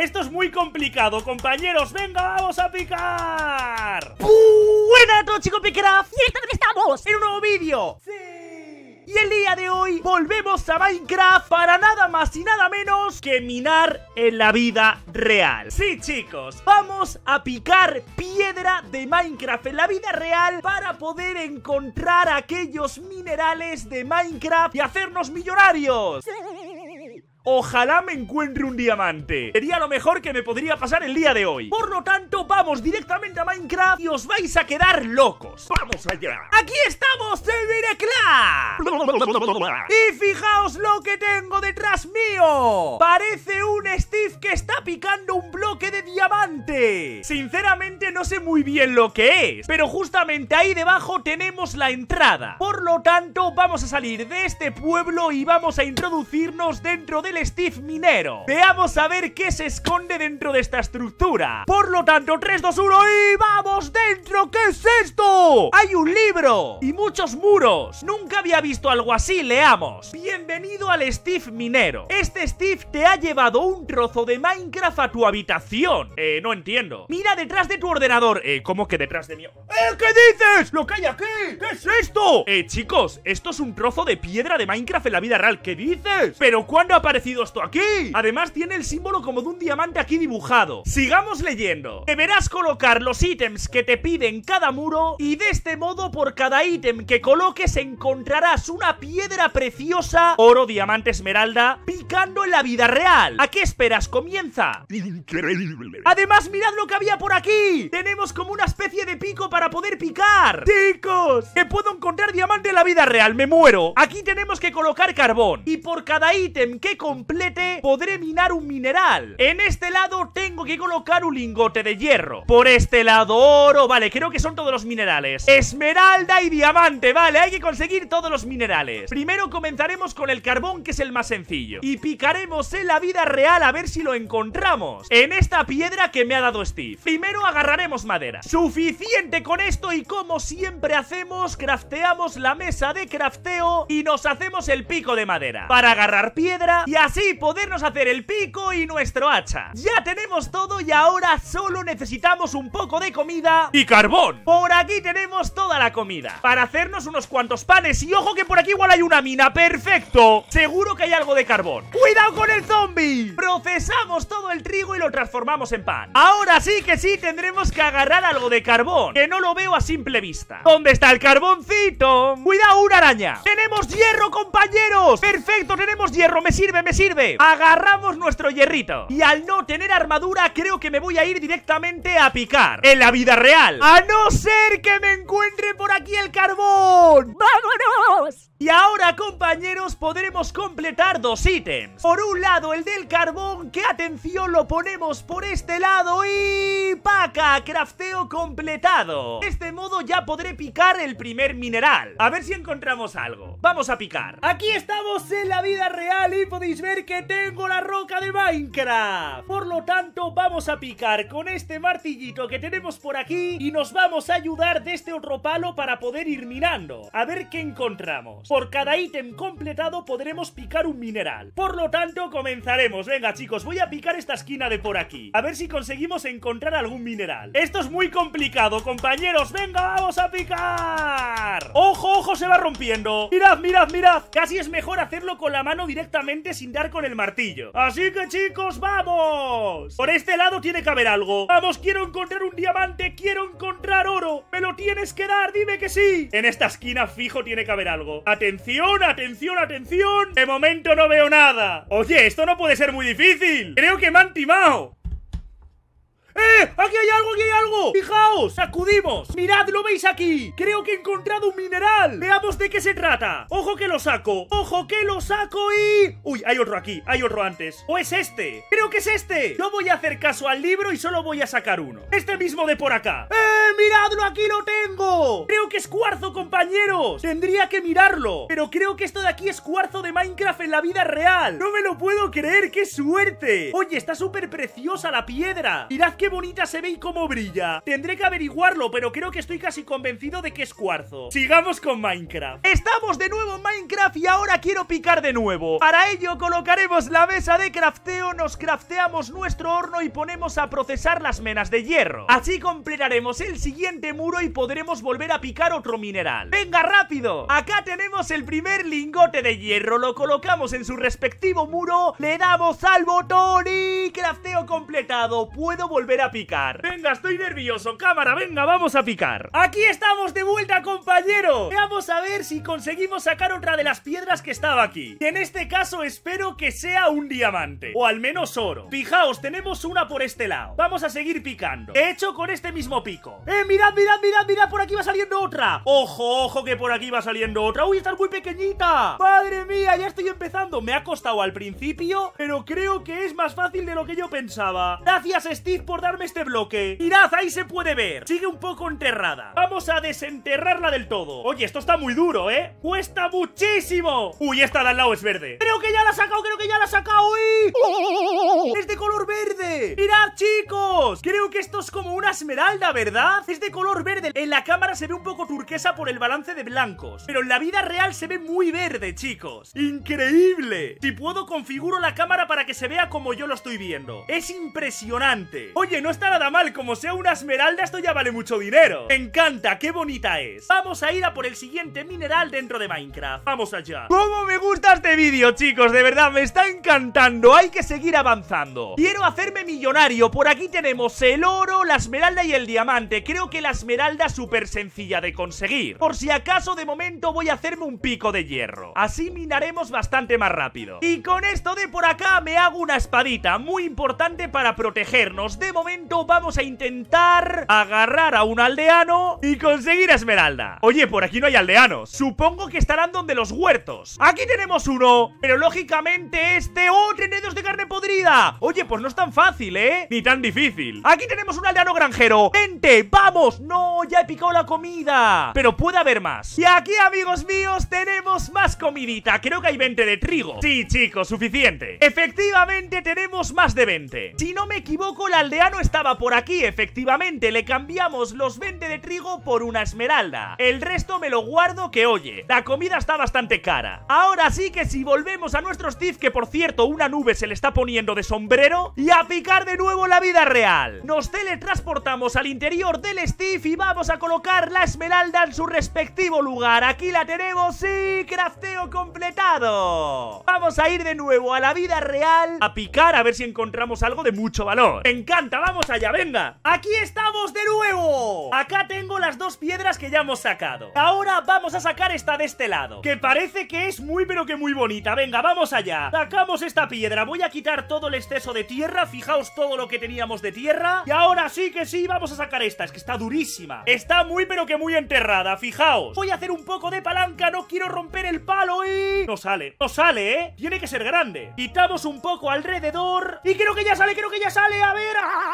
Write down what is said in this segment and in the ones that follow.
Esto es muy complicado, compañeros. ¡Venga, vamos a picar! Buena todos, chicos Picraft! ¡Y esta vez estamos en un nuevo vídeo! ¡Sí! Y el día de hoy volvemos a Minecraft para nada más y nada menos que minar en la vida real. Sí, chicos, vamos a picar piedra de Minecraft en la vida real para poder encontrar aquellos minerales de Minecraft y hacernos millonarios. Sí. Ojalá me encuentre un diamante. Sería lo mejor que me podría pasar el día de hoy. Por lo tanto, vamos directamente a Minecraft y os vais a quedar locos. ¡Vamos allá! ¡Aquí estamos ¡En Minecraft! Y fijaos lo que tengo detrás mío. Parece un Steve que está picando un bloque de diamante. Sinceramente no sé muy bien lo que es, pero justamente ahí debajo tenemos la entrada. Por lo tanto, vamos a salir de este pueblo y vamos a introducirnos dentro del Steve minero. Veamos a ver qué se esconde dentro de esta estructura. Por lo tanto, 3, 2, 1 y vamos dentro. ¿Qué es esto? Hay un libro y muchos muros. Nunca había visto algo así, leamos. Bienvenido al Steve minero. Este Steve te ha llevado un trozo de Minecraft a tu habitación. Eh, no entiendo. Mira detrás de tu ordenador. Eh, ¿cómo que detrás de mí? ¡Eh, qué dices! ¡Lo que hay aquí! ¿Qué es esto? Eh, chicos, esto es un trozo de piedra de Minecraft en la vida real. ¿Qué dices? ¿Pero cuando aparece? esto aquí? Además tiene el símbolo como de un diamante aquí dibujado. Sigamos leyendo. Deberás colocar los ítems que te piden cada muro y de este modo por cada ítem que coloques encontrarás una piedra preciosa, oro, diamante, esmeralda, picando en la vida real. ¿A qué esperas? Comienza. Increíble. Además, mirad lo que había por aquí. Tenemos como una especie de pico para poder picar. Chicos, que puedo encontrar diamante en la vida real, me muero. Aquí tenemos que colocar carbón y por cada ítem que coloques complete podré minar un mineral. En este lado tengo que colocar un lingote de hierro. Por este lado oro, vale, creo que son todos los minerales. Esmeralda y diamante, vale, hay que conseguir todos los minerales. Primero comenzaremos con el carbón, que es el más sencillo. Y picaremos en la vida real a ver si lo encontramos. En esta piedra que me ha dado Steve. Primero agarraremos madera. Suficiente con esto y como siempre hacemos, crafteamos la mesa de crafteo y nos hacemos el pico de madera. Para agarrar piedra y así podernos hacer el pico y nuestro hacha. Ya tenemos todo y ahora solo necesitamos un poco de comida y carbón. Por aquí tenemos toda la comida para hacernos unos cuantos panes y ojo que por aquí igual hay una mina. ¡Perfecto! Seguro que hay algo de carbón. ¡Cuidado con el zombie! Procesamos todo el trigo y lo transformamos en pan. Ahora sí que sí tendremos que agarrar algo de carbón, que no lo veo a simple vista. ¿Dónde está el carboncito? ¡Cuidado, una araña! ¡Tenemos hierro, compañeros! ¡Perfecto, tenemos hierro! ¡Me sirve, sirve Agarramos nuestro hierrito Y al no tener armadura creo que me voy a ir directamente a picar En la vida real A no ser que me encuentre por aquí el carbón ¡Vámonos! Y ahora compañeros podremos completar dos ítems Por un lado el del carbón que atención lo ponemos por este lado y... ¡Paca! Crafteo completado De este modo ya podré picar el primer mineral A ver si encontramos algo Vamos a picar Aquí estamos en la vida real y podéis ver que tengo la roca de Minecraft Por lo tanto vamos a picar con este martillito que tenemos por aquí Y nos vamos a ayudar de este otro palo para poder ir mirando A ver qué encontramos por cada ítem completado podremos picar un mineral. Por lo tanto, comenzaremos. Venga, chicos, voy a picar esta esquina de por aquí. A ver si conseguimos encontrar algún mineral. Esto es muy complicado, compañeros. ¡Venga, vamos a picar! ¡Ojo, ojo! Se va rompiendo. ¡Mirad, mirad, mirad! Casi es mejor hacerlo con la mano directamente sin dar con el martillo. Así que, chicos, ¡vamos! Por este lado tiene que haber algo. ¡Vamos, quiero encontrar un diamante! ¡Quiero encontrar oro! ¡Me lo tienes que dar! ¡Dime que sí! En esta esquina fijo tiene que haber algo. Atención, atención, atención. De momento no veo nada. Oye, esto no puede ser muy difícil. Creo que me han timado. ¡Eh! ¡Aquí hay algo! ¡Aquí hay algo! ¡Fijaos! ¡Sacudimos! ¡Mirad! ¡Lo veis aquí! ¡Creo que he encontrado un mineral! ¡Veamos de qué se trata! ¡Ojo que lo saco! ¡Ojo que lo saco y...! ¡Uy! Hay otro aquí, hay otro antes ¿O es este? ¡Creo que es este! No voy a hacer caso al libro y solo voy a sacar uno Este mismo de por acá ¡Eh! ¡Miradlo! ¡Aquí lo tengo! Creo que es cuarzo, compañeros Tendría que mirarlo Pero creo que esto de aquí es cuarzo de Minecraft en la vida real ¡No me lo puedo creer! ¡Qué suerte! Oye, está súper preciosa la piedra Mirad bonita se ve y cómo brilla. Tendré que averiguarlo, pero creo que estoy casi convencido de que es cuarzo. Sigamos con Minecraft. Estamos de nuevo en Minecraft y ahora quiero picar de nuevo. Para ello colocaremos la mesa de crafteo, nos crafteamos nuestro horno y ponemos a procesar las menas de hierro. Así completaremos el siguiente muro y podremos volver a picar otro mineral. ¡Venga, rápido! Acá tenemos el primer lingote de hierro, lo colocamos en su respectivo muro, le damos al botón y... ¡Crafteo completado! Puedo volver a picar. Venga, estoy nervioso. Cámara, venga, vamos a picar. Aquí estamos de vuelta, compañero. Vamos a ver si conseguimos sacar otra de las piedras que estaba aquí. Y en este caso espero que sea un diamante. O al menos oro. Fijaos, tenemos una por este lado. Vamos a seguir picando. He hecho con este mismo pico. ¡Eh, mirad, mirad, mirad, mirad! Por aquí va saliendo otra. ¡Ojo, ojo! Que por aquí va saliendo otra. ¡Uy, está muy pequeñita! ¡Madre mía! Ya estoy empezando. Me ha costado al principio, pero creo que es más fácil de lo que yo pensaba. Gracias, Steve, por Darme este bloque. Mirad, ahí se puede ver. Sigue un poco enterrada. Vamos a desenterrarla del todo. Oye, esto está muy duro, ¿eh? ¡Cuesta muchísimo! Uy, esta de al lado es verde. Creo que ya la ha sacado, creo que ya la ha sacado. ¡Uy! ¡Es de color verde! ¡Mirad, chicos! Creo que esto es como una esmeralda, ¿verdad? Es de color verde. En la cámara se ve un poco turquesa por el balance de blancos. Pero en la vida real se ve muy verde, chicos. ¡Increíble! Si puedo, configuro la cámara para que se vea como yo lo estoy viendo. Es impresionante. Oye, Oye, no está nada mal, como sea una esmeralda esto ya vale mucho dinero Me encanta, qué bonita es Vamos a ir a por el siguiente mineral dentro de Minecraft Vamos allá Cómo me gusta este vídeo, chicos, de verdad, me está encantando Hay que seguir avanzando Quiero hacerme millonario, por aquí tenemos el oro, la esmeralda y el diamante Creo que la esmeralda Es súper sencilla de conseguir Por si acaso, de momento voy a hacerme un pico de hierro Así minaremos bastante más rápido Y con esto de por acá me hago una espadita Muy importante para protegernos de momento vamos a intentar agarrar a un aldeano y conseguir esmeralda. Oye, por aquí no hay aldeanos. Supongo que estarán donde los huertos. Aquí tenemos uno, pero lógicamente este... ¡Oh, tenedos de carne podrida! Oye, pues no es tan fácil, ¿eh? Ni tan difícil. Aquí tenemos un aldeano granjero. ¡Vente, vamos! ¡No, ya he picado la comida! Pero puede haber más. Y aquí, amigos míos, tenemos más comidita. Creo que hay 20 de trigo. Sí, chicos, suficiente. Efectivamente, tenemos más de 20. Si no me equivoco, el aldeano no estaba por aquí, efectivamente, le cambiamos los 20 de trigo por una esmeralda. El resto me lo guardo que oye, la comida está bastante cara. Ahora sí que si volvemos a nuestro Steve, que por cierto una nube se le está poniendo de sombrero, y a picar de nuevo la vida real. Nos teletransportamos al interior del Steve y vamos a colocar la esmeralda en su respectivo lugar. Aquí la tenemos y crafteo completado. Vamos a ir de nuevo a la vida real a picar a ver si encontramos algo de mucho valor. Me encanta vamos allá, venga Aquí estamos de nuevo Acá tengo las dos piedras que ya hemos sacado Ahora vamos a sacar esta de este lado Que parece que es muy pero que muy bonita Venga, vamos allá Sacamos esta piedra, voy a quitar todo el exceso de tierra Fijaos todo lo que teníamos de tierra Y ahora sí que sí, vamos a sacar esta Es que está durísima Está muy pero que muy enterrada, fijaos Voy a hacer un poco de palanca, no quiero romper el palo y... No sale, no sale, ¿eh? Tiene que ser grande Quitamos un poco alrededor Y creo que ya sale, creo que ya sale, a ver... ¡ah!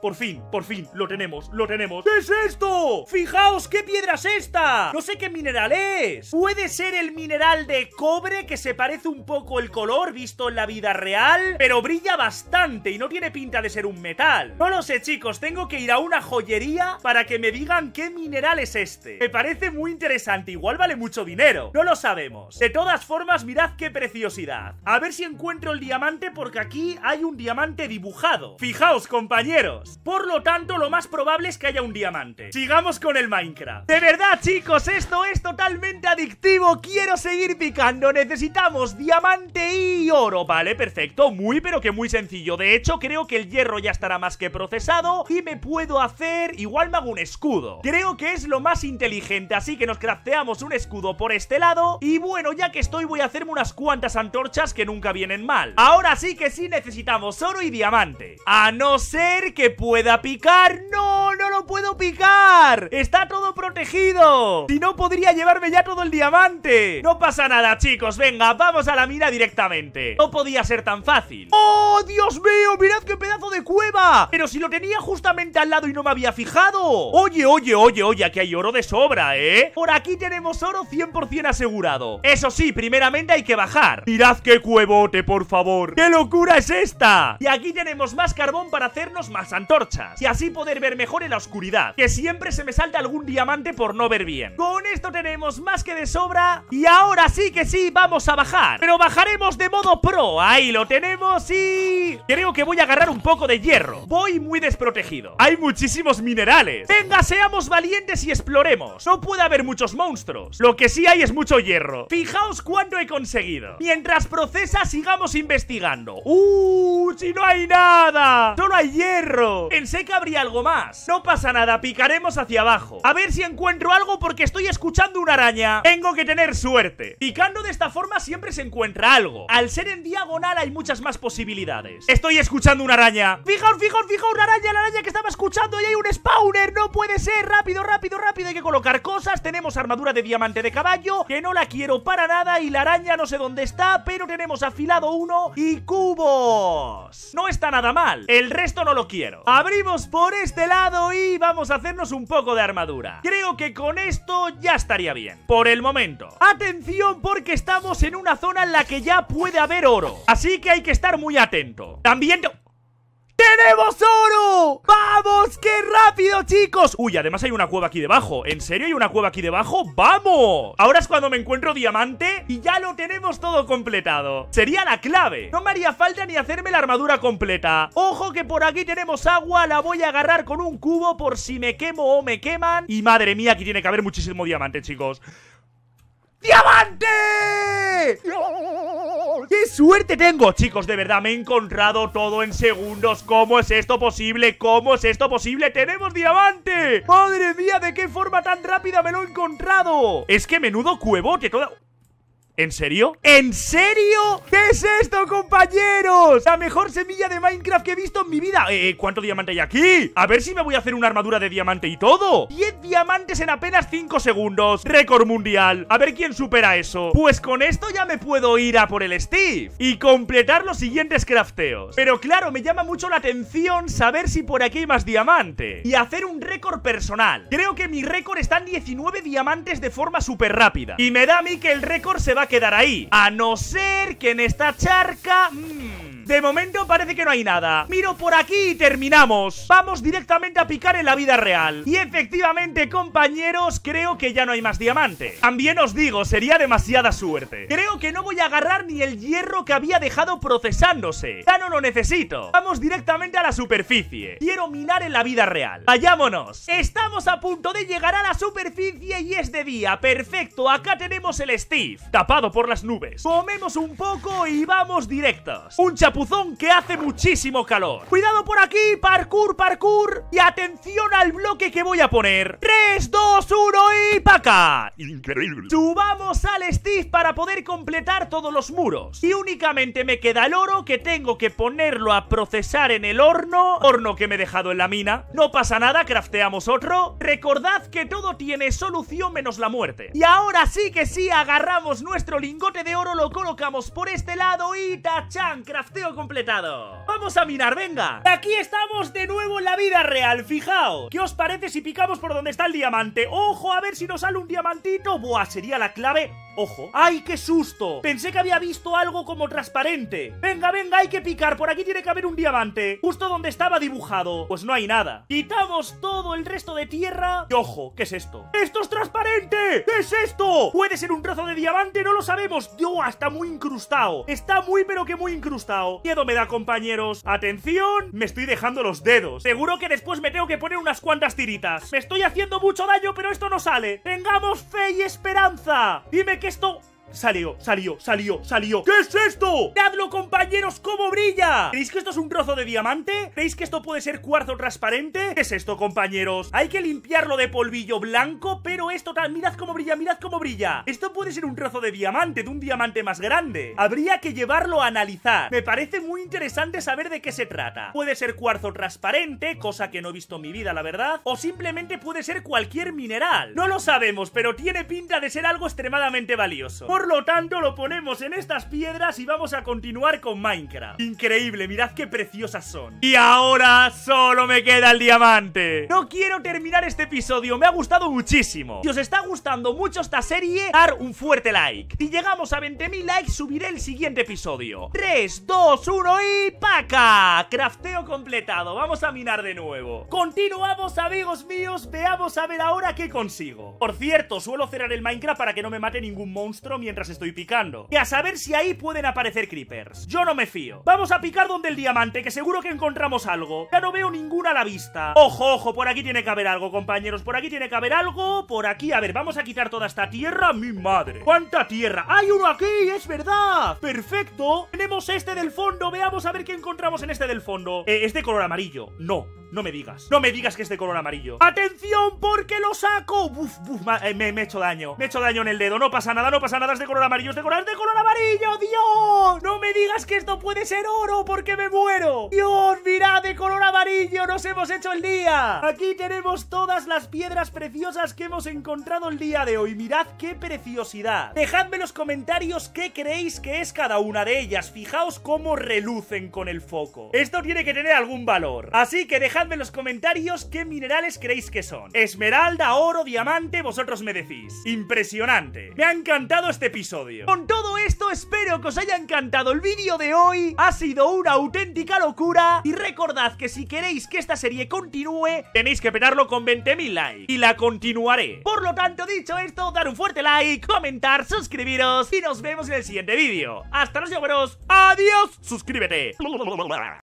Por fin, por fin, lo tenemos, lo tenemos. ¿Qué es esto? Fijaos, ¿qué piedra es esta? No sé qué mineral es. Puede ser el mineral de cobre que se parece un poco el color visto en la vida real, pero brilla bastante y no tiene pinta de ser un metal. No lo sé, chicos, tengo que ir a una joyería para que me digan qué mineral es este. Me parece muy interesante, igual vale mucho dinero. No lo sabemos. De todas formas, mirad qué preciosidad. A ver si encuentro el diamante porque aquí hay un diamante dibujado. Fijaos compañeros. Por lo tanto, lo más probable es que haya un diamante. Sigamos con el Minecraft. De verdad, chicos, esto es totalmente adictivo. Quiero seguir picando. Necesitamos diamante y oro. Vale, perfecto. Muy, pero que muy sencillo. De hecho, creo que el hierro ya estará más que procesado y me puedo hacer... Igual me hago un escudo. Creo que es lo más inteligente, así que nos crafteamos un escudo por este lado. Y bueno, ya que estoy voy a hacerme unas cuantas antorchas que nunca vienen mal. Ahora sí que sí necesitamos oro y diamante. Ah, no ser que pueda picar ¡No, no lo puedo picar! ¡Está todo protegido! Si no, podría llevarme ya todo el diamante No pasa nada, chicos, venga, vamos a la mira directamente No podía ser tan fácil ¡Oh, Dios mío! ¡Mirad qué pedazo de cueva! Pero si lo tenía justamente al lado y no me había fijado Oye, oye, oye, oye, aquí hay oro de sobra, ¿eh? Por aquí tenemos oro 100% asegurado Eso sí, primeramente hay que bajar Mirad qué cuevote, por favor ¡Qué locura es esta! Y aquí tenemos más carbón para hacernos más antorchas y así poder ver mejor en la oscuridad, que siempre se me salta algún diamante por no ver bien. Con esto tenemos más que de sobra y ahora sí que sí vamos a bajar, pero bajaremos de modo pro, ahí lo tenemos y... Creo que voy a agarrar un poco de hierro, voy muy desprotegido, hay muchísimos minerales. Venga, seamos valientes y exploremos, no puede haber muchos monstruos, lo que sí hay es mucho hierro. Fijaos cuánto he conseguido. Mientras procesa sigamos investigando. ¡Uh! Si no hay nada. A hierro. Pensé que habría algo más. No pasa nada, picaremos hacia abajo. A ver si encuentro algo porque estoy escuchando una araña. Tengo que tener suerte. Picando de esta forma siempre se encuentra algo. Al ser en diagonal hay muchas más posibilidades. Estoy escuchando una araña. Fijaos, fijaos, fijaos, una araña, la araña que estaba escuchando. Y hay un spawner, no puede ser. Rápido, rápido, rápido. Hay que colocar cosas. Tenemos armadura de diamante de caballo, que no la quiero para nada. Y la araña no sé dónde está, pero tenemos afilado uno y cubos. No está nada mal. El rey esto no lo quiero. Abrimos por este lado y vamos a hacernos un poco de armadura. Creo que con esto ya estaría bien. Por el momento. Atención porque estamos en una zona en la que ya puede haber oro. Así que hay que estar muy atento. También... ¡Tenemos oro! ¡Vamos! ¡Qué rápido, chicos! Uy, además hay una cueva aquí debajo ¿En serio hay una cueva aquí debajo? ¡Vamos! Ahora es cuando me encuentro diamante Y ya lo tenemos todo completado Sería la clave No me haría falta ni hacerme la armadura completa Ojo que por aquí tenemos agua La voy a agarrar con un cubo por si me quemo o me queman Y madre mía, aquí tiene que haber muchísimo diamante, chicos ¡Diamante! ¡Qué suerte tengo! Chicos, de verdad, me he encontrado todo en segundos. ¿Cómo es esto posible? ¿Cómo es esto posible? ¡Tenemos diamante! ¡Madre mía, de qué forma tan rápida me lo he encontrado! Es que menudo cuevo, que todo... ¿En serio? ¿En serio? ¿Qué es esto, compañeros? La mejor semilla de Minecraft que he visto en mi vida Eh, eh ¿cuánto diamante hay aquí? A ver si me voy a hacer una armadura de diamante y todo 10 diamantes en apenas 5 segundos Récord mundial A ver quién supera eso Pues con esto ya me puedo ir a por el Steve Y completar los siguientes crafteos Pero claro, me llama mucho la atención saber si por aquí hay más diamante Y hacer un récord personal Creo que mi récord está en 19 diamantes de forma súper rápida Y me da a mí que el récord se va a quedar ahí. A no ser que en esta charca... Mm, Mm. De momento parece que no hay nada. Miro por aquí y terminamos. Vamos directamente a picar en la vida real. Y efectivamente, compañeros, creo que ya no hay más diamante. También os digo, sería demasiada suerte. Creo que no voy a agarrar ni el hierro que había dejado procesándose. Ya no lo necesito. Vamos directamente a la superficie. Quiero minar en la vida real. Vayámonos. Estamos a punto de llegar a la superficie y es de día. Perfecto, acá tenemos el Steve. Tapado por las nubes. Comemos un poco y vamos directos. Un Puzón que hace muchísimo calor. Cuidado por aquí, parkour, parkour. Y atención al bloque que voy a poner. 3, 2, 1 y paca. Increíble. Subamos al Steve para poder completar todos los muros. Y únicamente me queda el oro que tengo que ponerlo a procesar en el horno. Horno que me he dejado en la mina. No pasa nada, crafteamos otro. Recordad que todo tiene solución menos la muerte. Y ahora sí que sí, agarramos nuestro lingote de oro, lo colocamos por este lado y tachan, crafteamos completado. ¡Vamos a minar, venga! Aquí estamos de nuevo en la vida real, fijaos. ¿Qué os parece si picamos por donde está el diamante? ¡Ojo, a ver si nos sale un diamantito! Buah, sería la clave ¡Ojo! ¡Ay, qué susto! Pensé que había visto algo como transparente. Venga, venga, hay que picar. Por aquí tiene que haber un diamante. Justo donde estaba dibujado. Pues no hay nada. Quitamos todo el resto de tierra. Y ojo, ¿qué es esto? ¡Esto es transparente! es esto? ¿Puede ser un trozo de diamante? No lo sabemos. yo hasta muy incrustado. Está muy, pero que muy incrustado. Miedo me da, compañeros. Atención, me estoy dejando los dedos. Seguro que después me tengo que poner unas cuantas tiritas. Me estoy haciendo mucho daño, pero esto no sale. Tengamos fe y esperanza. Dime que esto Salió, salió, salió, salió ¿Qué es esto? ¡Dadlo, compañeros, cómo brilla! ¿Creéis que esto es un trozo de diamante? ¿Creéis que esto puede ser cuarzo transparente? ¿Qué es esto, compañeros? Hay que limpiarlo de polvillo blanco Pero esto, mirad cómo brilla, mirad cómo brilla Esto puede ser un trozo de diamante, de un diamante más grande Habría que llevarlo a analizar Me parece muy interesante saber de qué se trata Puede ser cuarzo transparente, cosa que no he visto en mi vida, la verdad O simplemente puede ser cualquier mineral No lo sabemos, pero tiene pinta de ser algo extremadamente valioso por lo tanto, lo ponemos en estas piedras y vamos a continuar con Minecraft. Increíble, mirad qué preciosas son. Y ahora solo me queda el diamante. No quiero terminar este episodio, me ha gustado muchísimo. Si os está gustando mucho esta serie, dar un fuerte like. Si llegamos a 20.000 likes, subiré el siguiente episodio. 3, 2, 1 y ¡paca! Crafteo completado, vamos a minar de nuevo. Continuamos, amigos míos, veamos a ver ahora qué consigo. Por cierto, suelo cerrar el Minecraft para que no me mate ningún monstruo mientras mientras estoy picando. Y a saber si ahí pueden aparecer creepers. Yo no me fío. Vamos a picar donde el diamante, que seguro que encontramos algo. Ya no veo ninguna a la vista. Ojo, ojo, por aquí tiene que haber algo, compañeros. Por aquí tiene que haber algo. Por aquí, a ver, vamos a quitar toda esta tierra. ¡Mi madre! ¡Cuánta tierra! ¡Hay uno aquí! ¡Es verdad! ¡Perfecto! Tenemos este del fondo. Veamos a ver qué encontramos en este del fondo. Eh, es de color amarillo. No. No me digas. No me digas que es de color amarillo. ¡Atención! Porque lo saco. ¡Buf, buf! Eh, me, he hecho daño. Me he hecho daño en el dedo. No pasa nada, no pasa nada. Es de color amarillo. Es de color, amarillo. ¡Dios! No me digas que esto puede ser oro porque me muero. ¡Dios! Mirad, de color amarillo. Nos hemos hecho el día. Aquí tenemos todas las piedras preciosas que hemos encontrado el día de hoy. Mirad qué preciosidad. Dejadme en los comentarios qué creéis que es cada una de ellas. Fijaos cómo relucen con el foco. Esto tiene que tener algún valor. Así que dejad en los comentarios qué minerales creéis que son. Esmeralda, oro, diamante, vosotros me decís. Impresionante. Me ha encantado este episodio. Con todo esto espero que os haya encantado el vídeo de hoy. Ha sido una auténtica locura. Y recordad que si queréis que esta serie continúe, tenéis que penarlo con 20.000 likes. Y la continuaré. Por lo tanto, dicho esto, dar un fuerte like, comentar, suscribiros y nos vemos en el siguiente vídeo. Hasta los próximos, Adiós. Suscríbete.